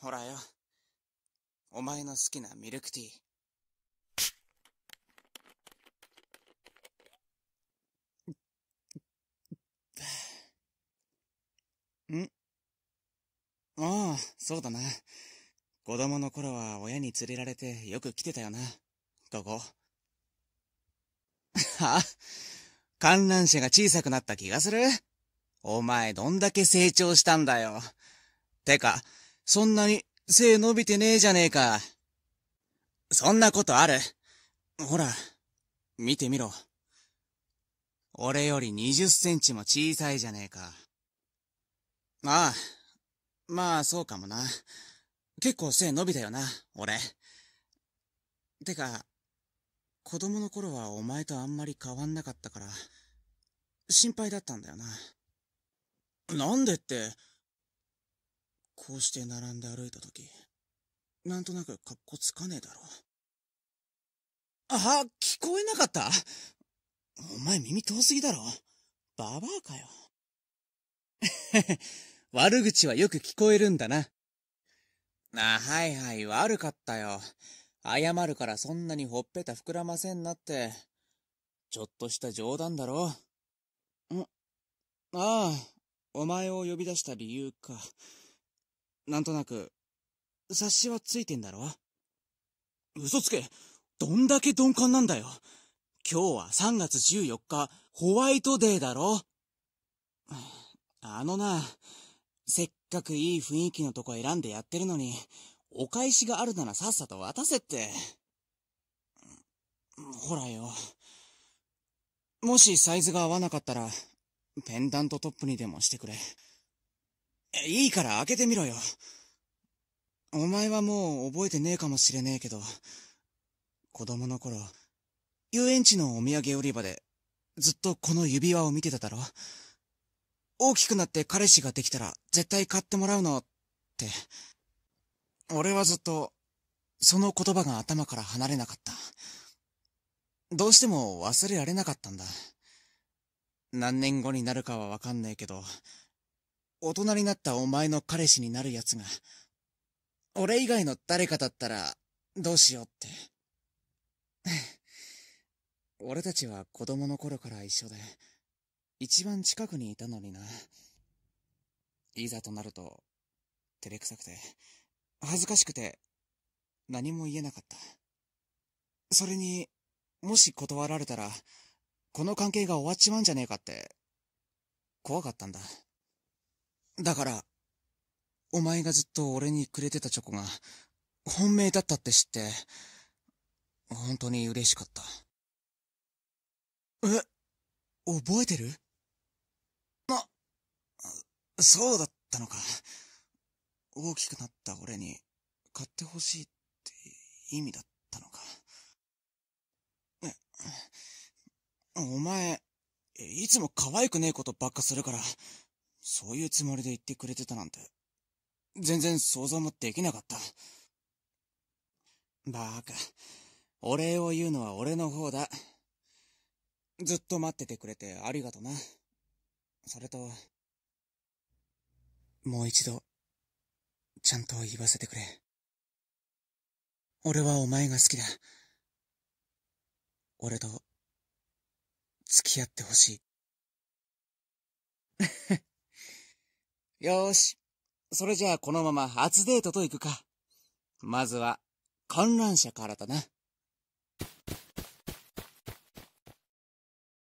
ほらよ。お前の好きなミルクティー。ああ、そうだな。子供の頃は親に連れられてよく来てたよな。ここ。は観覧車が小さくなった気がするお前どんだけ成長したんだよ。てか、そんなに背伸びてねえじゃねえか。そんなことあるほら、見てみろ。俺より20センチも小さいじゃねえか。ああ、まあ、そうかもな。結構背伸びたよな、俺。てか、子供の頃はお前とあんまり変わんなかったから、心配だったんだよな。なんでって、こうして並んで歩いた時、なんとなく格好つかねえだろ。あ、聞こえなかったお前耳遠すぎだろ。ババアかよ。悪口はよく聞こえるんだな。あ、はいはい、悪かったよ。謝るからそんなにほっぺた膨らませんなって。ちょっとした冗談だろ。んああ、お前を呼び出した理由か。なんとなく、察しはついてんだろ嘘つけどんだけ鈍感なんだよ今日は3月14日、ホワイトデーだろあのな、せっかくいい雰囲気のとこ選んでやってるのに、お返しがあるならさっさと渡せって。ほらよ。もしサイズが合わなかったら、ペンダントトップにでもしてくれ。いいから開けてみろよ。お前はもう覚えてねえかもしれねえけど、子供の頃、遊園地のお土産売り場で、ずっとこの指輪を見てただろ。大きくなって彼氏ができたら絶対買ってもらうのって。俺はずっと、その言葉が頭から離れなかった。どうしても忘れられなかったんだ。何年後になるかはわかんねえけど、大人になったお前の彼氏になる奴が、俺以外の誰かだったら、どうしようって。俺たちは子供の頃から一緒で、一番近くにいたのにな。いざとなると、照れくさくて、恥ずかしくて、何も言えなかった。それに、もし断られたら、この関係が終わっちまうんじゃねえかって、怖かったんだ。だから、お前がずっと俺にくれてたチョコが、本命だったって知って、本当に嬉しかった。え、覚えてるそうだったのか。大きくなった俺に買ってほしいって意味だったのか。お前、いつも可愛くねえことばっかするから、そういうつもりで言ってくれてたなんて、全然想像もできなかった。バカ。お礼を言うのは俺の方だ。ずっと待っててくれてありがとな。それと、もう一度、ちゃんと言わせてくれ。俺はお前が好きだ。俺と、付き合ってほしい。よーし。それじゃあこのまま初デートと行くか。まずは、観覧車からだな。